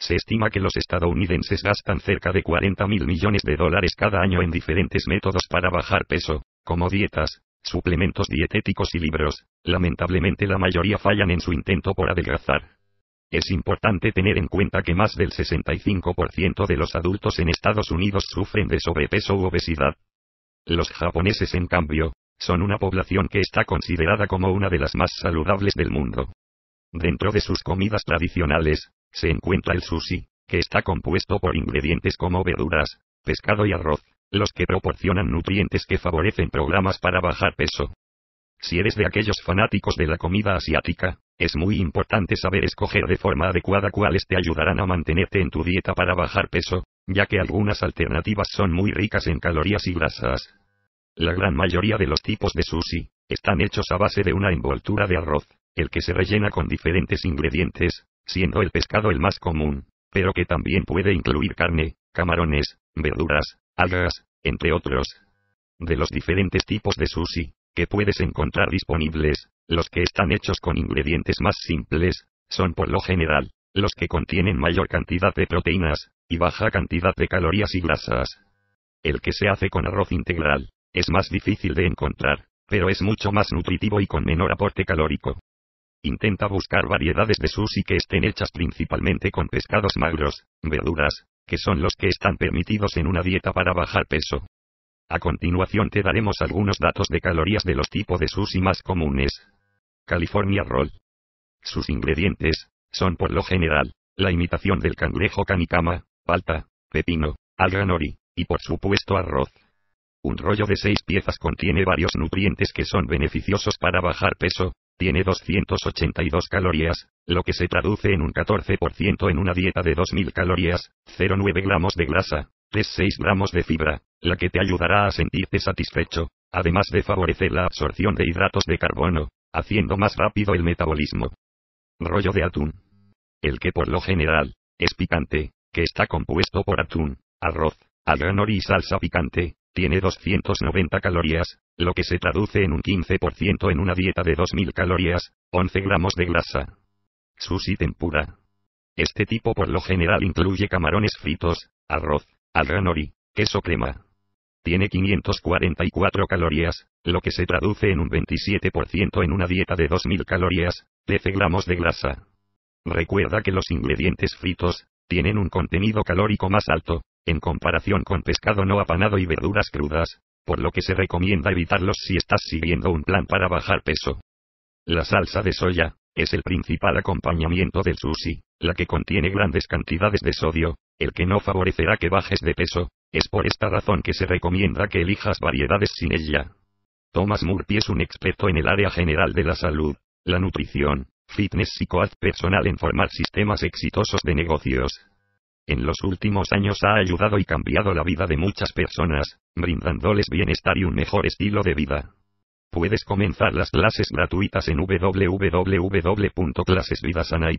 Se estima que los estadounidenses gastan cerca de 40 mil millones de dólares cada año en diferentes métodos para bajar peso, como dietas, suplementos dietéticos y libros. Lamentablemente la mayoría fallan en su intento por adelgazar. Es importante tener en cuenta que más del 65% de los adultos en Estados Unidos sufren de sobrepeso u obesidad. Los japoneses, en cambio, son una población que está considerada como una de las más saludables del mundo. Dentro de sus comidas tradicionales, se encuentra el sushi, que está compuesto por ingredientes como verduras, pescado y arroz, los que proporcionan nutrientes que favorecen programas para bajar peso. Si eres de aquellos fanáticos de la comida asiática, es muy importante saber escoger de forma adecuada cuáles te ayudarán a mantenerte en tu dieta para bajar peso, ya que algunas alternativas son muy ricas en calorías y grasas. La gran mayoría de los tipos de sushi están hechos a base de una envoltura de arroz, el que se rellena con diferentes ingredientes, siendo el pescado el más común, pero que también puede incluir carne, camarones, verduras, algas, entre otros. De los diferentes tipos de sushi, que puedes encontrar disponibles, los que están hechos con ingredientes más simples, son por lo general, los que contienen mayor cantidad de proteínas, y baja cantidad de calorías y grasas. El que se hace con arroz integral, es más difícil de encontrar, pero es mucho más nutritivo y con menor aporte calórico. Intenta buscar variedades de sushi que estén hechas principalmente con pescados magros, verduras, que son los que están permitidos en una dieta para bajar peso. A continuación te daremos algunos datos de calorías de los tipos de sushi más comunes. California Roll. Sus ingredientes, son por lo general, la imitación del cangrejo canicama, palta, pepino, alga nori, y por supuesto arroz. Un rollo de seis piezas contiene varios nutrientes que son beneficiosos para bajar peso, tiene 282 calorías, lo que se traduce en un 14% en una dieta de 2.000 calorías, 0,9 gramos de grasa, 3,6 gramos de fibra, la que te ayudará a sentirte satisfecho, además de favorecer la absorción de hidratos de carbono, haciendo más rápido el metabolismo. Rollo de atún. El que por lo general, es picante, que está compuesto por atún, arroz, nori y salsa picante, tiene 290 calorías, lo que se traduce en un 15% en una dieta de 2000 calorías, 11 gramos de grasa. Sushi tempura. Este tipo por lo general incluye camarones fritos, arroz, alga queso crema. Tiene 544 calorías, lo que se traduce en un 27% en una dieta de 2000 calorías, 13 gramos de grasa. Recuerda que los ingredientes fritos, tienen un contenido calórico más alto, en comparación con pescado no apanado y verduras crudas, por lo que se recomienda evitarlos si estás siguiendo un plan para bajar peso. La salsa de soya, es el principal acompañamiento del sushi, la que contiene grandes cantidades de sodio, el que no favorecerá que bajes de peso, es por esta razón que se recomienda que elijas variedades sin ella. Thomas Murphy es un experto en el área general de la salud, la nutrición, fitness y coaching personal en formar sistemas exitosos de negocios en los últimos años ha ayudado y cambiado la vida de muchas personas, brindándoles bienestar y un mejor estilo de vida. Puedes comenzar las clases gratuitas en www.clasesvidasana